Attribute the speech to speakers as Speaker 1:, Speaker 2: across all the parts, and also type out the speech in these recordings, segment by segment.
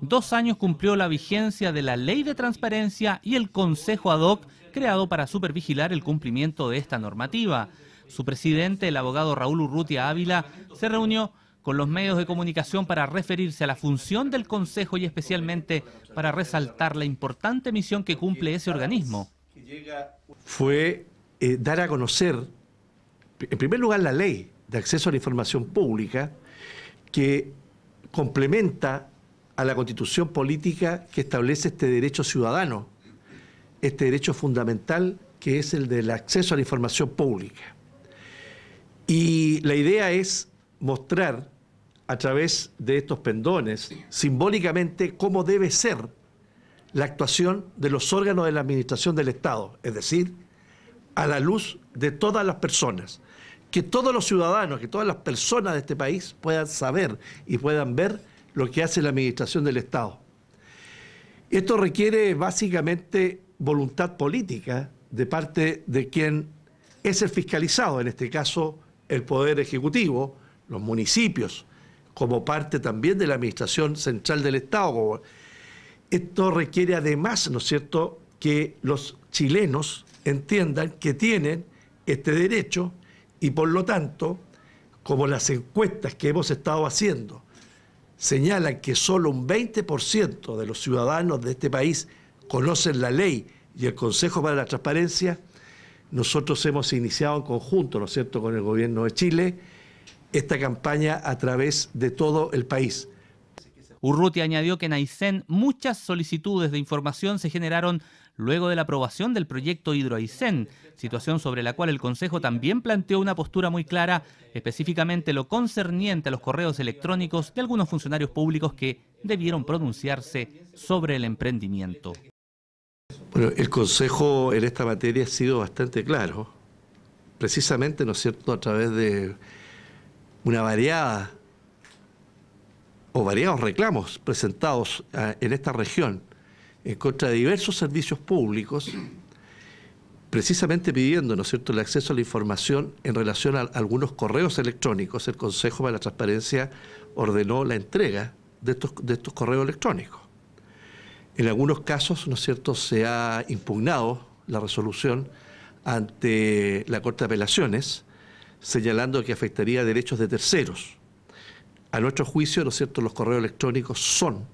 Speaker 1: Dos años cumplió la vigencia de la Ley de Transparencia y el Consejo ad hoc creado para supervigilar el cumplimiento de esta normativa. Su presidente, el abogado Raúl Urrutia Ávila, se reunió con los medios de comunicación para referirse a la función del Consejo y especialmente para resaltar la importante misión que cumple ese organismo.
Speaker 2: Fue eh, dar a conocer, en primer lugar, la ley de acceso a la información pública, que complementa a la constitución política que establece este derecho ciudadano, este derecho fundamental que es el del acceso a la información pública. Y la idea es mostrar a través de estos pendones simbólicamente cómo debe ser la actuación de los órganos de la administración del Estado, es decir, a la luz de todas las personas, que todos los ciudadanos, que todas las personas de este país puedan saber y puedan ver lo que hace la administración del Estado. Esto requiere básicamente voluntad política de parte de quien es el fiscalizado, en este caso el Poder Ejecutivo, los municipios, como parte también de la Administración Central del Estado. Esto requiere además, ¿no es cierto?, que los chilenos entiendan que tienen este derecho y por lo tanto, como las encuestas que hemos estado haciendo señalan que solo un 20% de los ciudadanos de este país conocen la ley y el Consejo para la Transparencia, nosotros hemos iniciado en conjunto, ¿no es cierto?, con el gobierno de Chile, esta campaña a través de todo el país.
Speaker 1: Urruti añadió que en Aysén muchas solicitudes de información se generaron luego de la aprobación del proyecto Hidroaysén, situación sobre la cual el Consejo también planteó una postura muy clara, específicamente lo concerniente a los correos electrónicos de algunos funcionarios públicos que debieron pronunciarse sobre el emprendimiento.
Speaker 2: Bueno, el Consejo en esta materia ha sido bastante claro, precisamente, ¿no es cierto?, a través de una variada o variados reclamos presentados eh, en esta región en contra de diversos servicios públicos, precisamente pidiendo ¿no es cierto? el acceso a la información en relación a algunos correos electrónicos. El Consejo para la Transparencia ordenó la entrega de estos, de estos correos electrónicos. En algunos casos, ¿no es cierto?, se ha impugnado la resolución ante la Corte de Apelaciones, señalando que afectaría derechos de terceros a nuestro juicio, ¿no es cierto?, los correos electrónicos son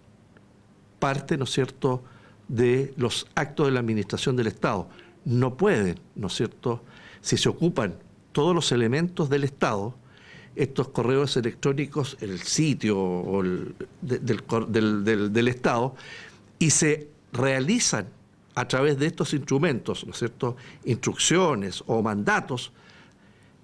Speaker 2: parte, ¿no es cierto?, de los actos de la administración del Estado. No pueden, ¿no es cierto?, si se ocupan todos los elementos del Estado, estos correos electrónicos, el sitio del, del, Estado, y se realizan a través de estos instrumentos, ¿no es cierto?, instrucciones o mandatos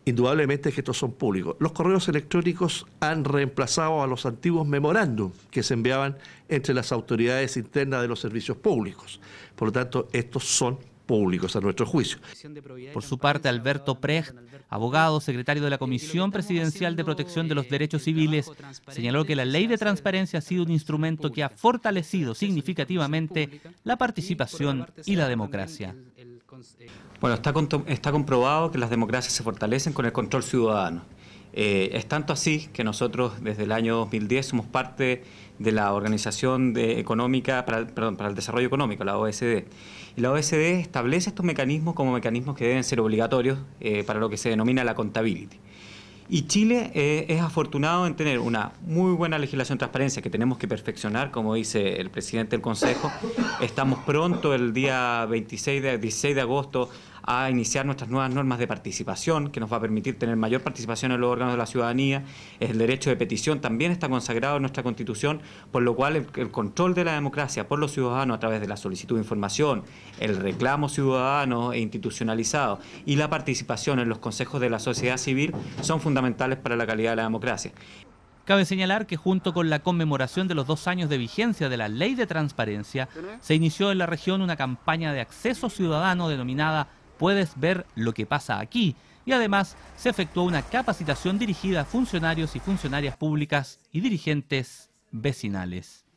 Speaker 2: indudablemente que estos son públicos. Los correos electrónicos han reemplazado a los antiguos memorándum que se enviaban entre las autoridades internas de los servicios públicos. Por lo tanto, estos
Speaker 1: son públicos
Speaker 2: a nuestro juicio.
Speaker 1: Por su parte, Alberto Precht, abogado, secretario de la Comisión Presidencial de Protección de los Derechos Civiles, señaló que la ley de transparencia ha sido un instrumento que ha fortalecido significativamente la participación y la
Speaker 3: democracia. Eh, bueno, está, está comprobado que las democracias se fortalecen con el control ciudadano. Eh, es tanto así que nosotros desde el año 2010 somos parte de la Organización Económica para, el Desarrollo Económico, la OSD. Y la OSD establece estos mecanismos como mecanismos que deben ser obligatorios eh, para lo que se denomina la contabilidad. Y Chile eh, es afortunado en tener una muy buena legislación de transparencia que tenemos que perfeccionar, como dice el presidente del Consejo. Estamos pronto, el día 26 16 de agosto, a iniciar nuestras nuevas normas de participación, que nos va a permitir tener mayor participación en los órganos de la ciudadanía. El derecho de petición también está consagrado en nuestra Constitución, por lo cual el, control de la democracia por los ciudadanos a través de la solicitud de información, el reclamo ciudadano e institucionalizado y la participación en los consejos de la sociedad civil son fundamentales para la calidad de la democracia. Cabe señalar que junto con la conmemoración de
Speaker 1: los dos años de vigencia de la Ley de Transparencia, se inició en la región una campaña de acceso ciudadano denominada puedes ver lo que pasa aquí. Y además se efectuó una capacitación dirigida a funcionarios y funcionarias públicas y dirigentes vecinales.